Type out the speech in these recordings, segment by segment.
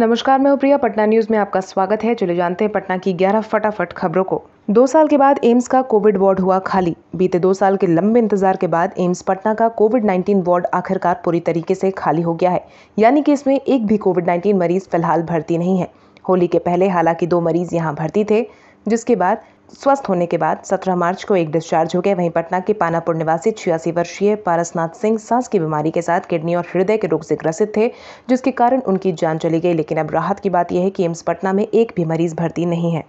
नमस्कार मैं हूं प्रिया पटना न्यूज में आपका स्वागत है चले जानते हैं पटना की 11 फटाफट खबरों को दो साल के बाद एम्स का कोविड वार्ड हुआ खाली बीते दो साल के लंबे इंतजार के बाद एम्स पटना का कोविड 19 वार्ड आखिरकार पूरी तरीके से खाली हो गया है यानी कि इसमें एक भी कोविड 19 मरीज फिलहाल भर्ती नहीं है होली के पहले हालांकि दो मरीज यहाँ भर्ती थे जिसके बाद स्वस्थ होने के बाद 17 मार्च को एक डिस्चार्ज हो गए वहीं पटना के पानापुर निवासी छियासी वर्षीय पारसनाथ सिंह सांस की बीमारी के साथ किडनी और हृदय के रोग से ग्रसित थे जिसके कारण उनकी जान चली गई लेकिन अब राहत की बात यह है कि एम्स पटना में एक भी मरीज भर्ती नहीं है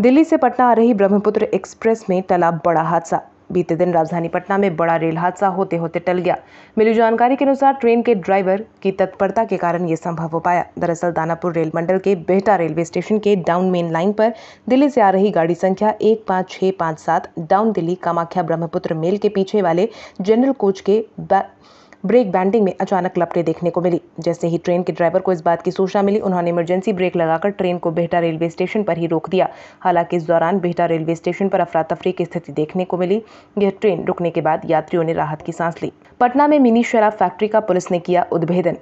दिल्ली से पटना आ रही ब्रह्मपुत्र एक्सप्रेस में टला बड़ा हादसा बीते दिन राजधानी पटना में बड़ा रेल हादसा होते होते टल गया मिली जानकारी के अनुसार ट्रेन के ड्राइवर की तत्परता के कारण ये संभव हो पाया दरअसल दानापुर रेल मंडल के बेहटा रेलवे स्टेशन के डाउन मेन लाइन पर दिल्ली से आ रही गाड़ी संख्या एक पाँच छः पाँच सात डाउन दिल्ली कामाख्या ब्रह्मपुत्र मेल के पीछे वाले जनरल कोच के ब्रेक बैंडिंग में अचानक लपटे देखने को मिली जैसे ही ट्रेन के ड्राइवर को इस बात की सूचना मिली उन्होंने इमरजेंसी ब्रेक लगाकर ट्रेन को बेहटा रेलवे स्टेशन पर ही रोक दिया हालांकि इस दौरान बेहटा रेलवे स्टेशन पर अफरा तफरी की स्थिति देखने को मिली यह ट्रेन रुकने के बाद यात्रियों ने राहत की सांस ली पटना में मिनी शराब फैक्ट्री का पुलिस ने किया उद्भेदन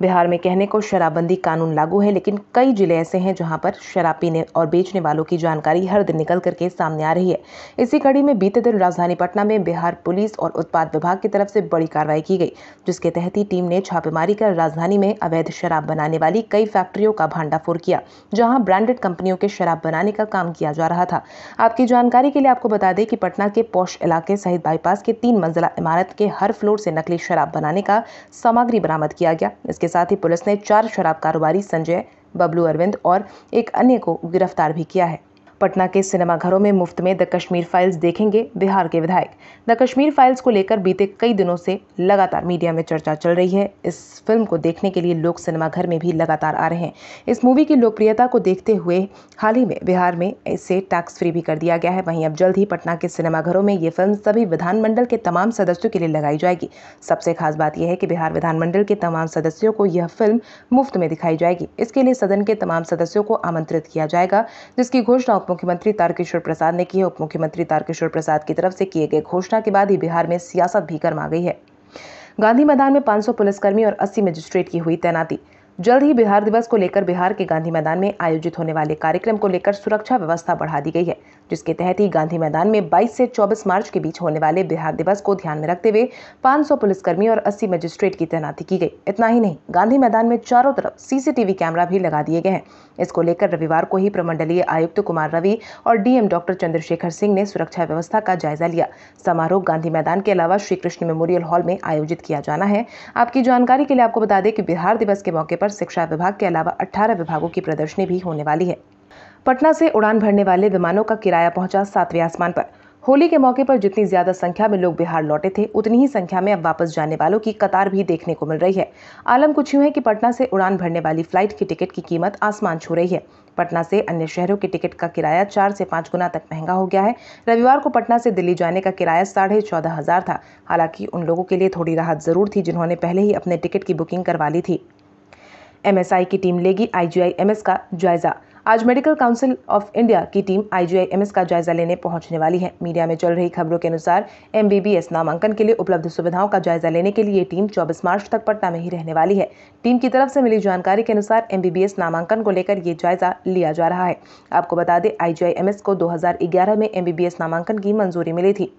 बिहार में कहने को शराबबंदी कानून लागू है लेकिन कई जिले ऐसे हैं जहां पर शराब पीने और बेचने वालों की जानकारी हर दिन निकल करके सामने आ रही है इसी कड़ी में बीते दिन राजधानी पटना में बिहार पुलिस और उत्पाद विभाग की तरफ से बड़ी कार्रवाई की गई जिसके तहत ही टीम ने छापेमारी कर राजधानी में अवैध शराब बनाने वाली कई फैक्ट्रियों का भांडाफोड़ किया जहाँ ब्रांडेड कंपनियों के शराब बनाने का काम किया जा रहा था आपकी जानकारी के लिए आपको बता दें कि पटना के पौष इलाके सहित बाईपास के तीन मंजिला इमारत के हर फ्लोर से नकली शराब बनाने का सामग्री बरामद किया गया इसके इसके साथ ही पुलिस ने चार शराब कारोबारी संजय बबलू अरविंद और एक अन्य को गिरफ्तार भी किया है पटना के सिनेमाघरों में मुफ्त में द कश्मीर फाइल्स देखेंगे बिहार के विधायक द कश्मीर फाइल्स को लेकर बीते कई दिनों से लगातार मीडिया में चर्चा चल रही है इस फिल्म को देखने के लिए लोग सिनेमाघर में भी लगातार आ रहे हैं इस मूवी की लोकप्रियता को देखते हुए हाल ही में बिहार में इसे टैक्स फ्री भी कर दिया गया है वहीं अब जल्द ही पटना के सिनेमाघरों में ये फिल्म सभी विधानमंडल के तमाम सदस्यों के लिए लगाई जाएगी सबसे खास बात यह है कि बिहार विधानमंडल के तमाम सदस्यों को यह फिल्म मुफ्त में दिखाई जाएगी इसके लिए सदन के तमाम सदस्यों को आमंत्रित किया जाएगा जिसकी घोषणा उप मुख्यमंत्री तारकिशोर प्रसाद ने की है उप मुख्यमंत्री तारकिशोर प्रसाद की तरफ से किए गए घोषणा के बाद ही बिहार में सियासत भी गर्मा गई है गांधी मैदान में 500 पुलिसकर्मी और 80 मजिस्ट्रेट की हुई तैनाती जल्द ही बिहार दिवस को लेकर बिहार के गांधी मैदान में आयोजित होने वाले कार्यक्रम को लेकर सुरक्षा व्यवस्था बढ़ा दी गई है जिसके तहत ही गांधी मैदान में 22 से 24 मार्च के बीच होने वाले बिहार दिवस को ध्यान में रखते हुए 500 पुलिसकर्मी और 80 मजिस्ट्रेट की तैनाती की गई इतना ही नहीं गांधी मैदान में चारों तरफ सीसीटीवी कैमरा भी लगा दिए गए हैं इसको लेकर रविवार को ही प्रमंडलीय आयुक्त कुमार रवि और डीएम डॉक्टर चंद्रशेखर सिंह ने सुरक्षा व्यवस्था का जायजा लिया समारोह गांधी मैदान के अलावा श्रीकृष्ण मेमोरियल हॉल में आयोजित किया जाना है आपकी जानकारी के लिए आपको बता दें कि बिहार दिवस के मौके पर पर शिक्षा विभाग के अलावा 18 विभागों की प्रदर्शनी भी होने वाली है पटना से उड़ान भरने वाले विमानों का किराया पहुंचा सातवें आसमान पर होली के मौके पर जितनी ज्यादा संख्या में लोग बिहार लौटे थे उतनी ही संख्या में अब वापस जाने वालों की कतार भी देखने को मिल रही है आलम कुछ यूं है कि पटना से उड़ान भरने वाली फ्लाइट की टिकट की कीमत आसमान छू रही है पटना से अन्य शहरों के टिकट का किराया चार से पाँच गुना तक महंगा हो गया है रविवार को पटना से दिल्ली जाने का किराया साढ़े चौदह हजार था हालांकि उन लोगों के लिए थोड़ी राहत जरूर थी जिन्होंने पहले ही अपने टिकट की बुकिंग करवा ली थी एमएसआई की टीम लेगी आईजीआईएमएस का जायजा आज मेडिकल काउंसिल ऑफ इंडिया की टीम आईजीआईएमएस का जायजा लेने पहुंचने वाली है मीडिया में चल रही खबरों के अनुसार एमबीबीएस नामांकन के लिए उपलब्ध सुविधाओं का जायजा लेने के लिए टीम 24 मार्च तक पटना में ही रहने वाली है टीम की तरफ से मिली जानकारी के अनुसार एमबीबीएस नामांकन को लेकर ये जायजा लिया जा रहा है आपको बता दें आईजीआईएमएस को दो में एमबीबीएस नामांकन की मंजूरी मिली थी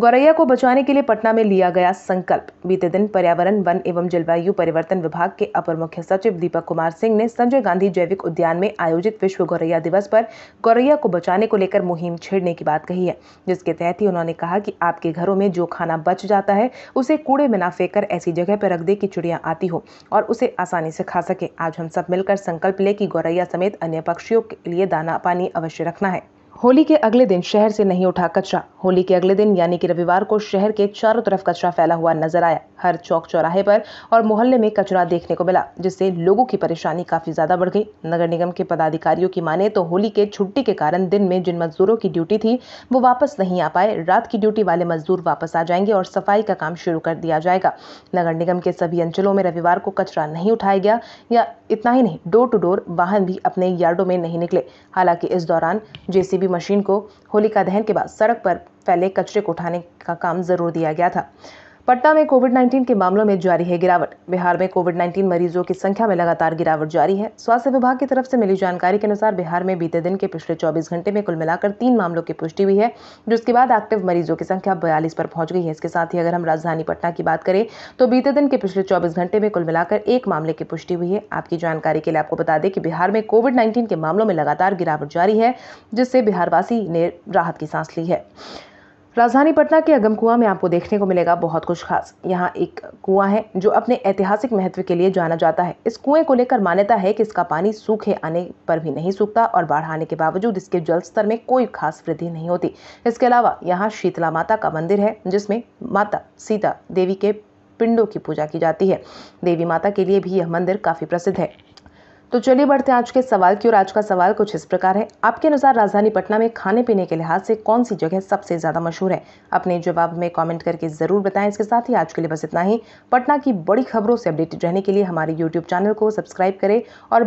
गौरैया को बचाने के लिए पटना में लिया गया संकल्प बीते दिन पर्यावरण वन एवं जलवायु परिवर्तन विभाग के अपर मुख्य सचिव दीपक कुमार सिंह ने संजय गांधी जैविक उद्यान में आयोजित विश्व गौरैया दिवस पर गौरैया को बचाने को लेकर मुहिम छेड़ने की बात कही है जिसके तहत ही उन्होंने कहा कि आपके घरों में जो खाना बच जाता है उसे कूड़े में ना फेंक कर ऐसी जगह पर रख दे कि चिड़िया आती हो और उसे आसानी से खा सके आज हम सब मिलकर संकल्प ले कि गौरैया समेत अन्य पक्षियों के लिए दाना पानी अवश्य रखना है होली के अगले दिन शहर से नहीं उठा कचरा होली के अगले दिन यानी कि रविवार को शहर के चारों तरफ कचरा फैला हुआ नजर आया हर चौक चौराहे पर और मोहल्ले में कचरा देखने को मिला जिससे लोगों की परेशानी काफी ज्यादा बढ़ गई नगर निगम के पदाधिकारियों की माने तो होली के छुट्टी के कारण दिन में जिन मजदूरों की ड्यूटी थी वो वापस नहीं आ पाए रात की ड्यूटी वाले मजदूर वापस आ जाएंगे और सफाई का काम शुरू कर दिया जाएगा नगर निगम के सभी अंचलों में रविवार को कचरा नहीं उठाया गया या इतना ही नहीं डोर टू डोर वाहन भी अपने यार्डों में नहीं निकले हालांकि इस दौरान जेसीबी मशीन को होलिका दहन के बाद सड़क पर फैले कचरे को उठाने का काम जरूर दिया गया था पटना में कोविड 19 के मामलों में जारी है गिरावट बिहार में कोविड 19 मरीजों की संख्या में लगातार गिरावट जारी है स्वास्थ्य विभाग की तरफ से मिली जानकारी के अनुसार बिहार में बीते दिन के पिछले 24 घंटे में कुल मिलाकर तीन मामलों की पुष्टि हुई है जिसके बाद एक्टिव मरीजों की संख्या बयालीस पर पहुंच गई है इसके साथ ही अगर हम राजधानी पटना की बात करें तो बीते दिन के पिछले चौबीस घंटे में कुल मिलाकर एक मामले की पुष्टि हुई है आपकी जानकारी के लिए आपको बता दें कि बिहार में कोविड नाइन्टीन के मामलों में लगातार गिरावट जारी है जिससे बिहारवासी ने राहत की सांस ली है राजधानी पटना के अगम अगमकुआ में आपको देखने को मिलेगा बहुत कुछ खास यहाँ एक कुआं है जो अपने ऐतिहासिक महत्व के लिए जाना जाता है इस कुएं को लेकर मान्यता है कि इसका पानी सूखे आने पर भी नहीं सूखता और बाढ़ आने के बावजूद इसके जल स्तर में कोई खास वृद्धि नहीं होती इसके अलावा यहाँ शीतला माता का मंदिर है जिसमें माता सीता देवी के पिंडों की पूजा की जाती है देवी माता के लिए भी यह मंदिर काफ़ी प्रसिद्ध है तो चलिए बढ़ते हैं आज के सवाल की और आज का सवाल कुछ इस प्रकार है आपके अनुसार राजधानी पटना में खाने पीने के लिहाज से कौन सी जगह सबसे ज़्यादा मशहूर है अपने जवाब में कॉमेंट करके ज़रूर बताएं इसके साथ ही आज के लिए बस इतना ही पटना की बड़ी खबरों से अपडेटेड रहने के लिए हमारे यूट्यूब चैनल को सब्सक्राइब करें और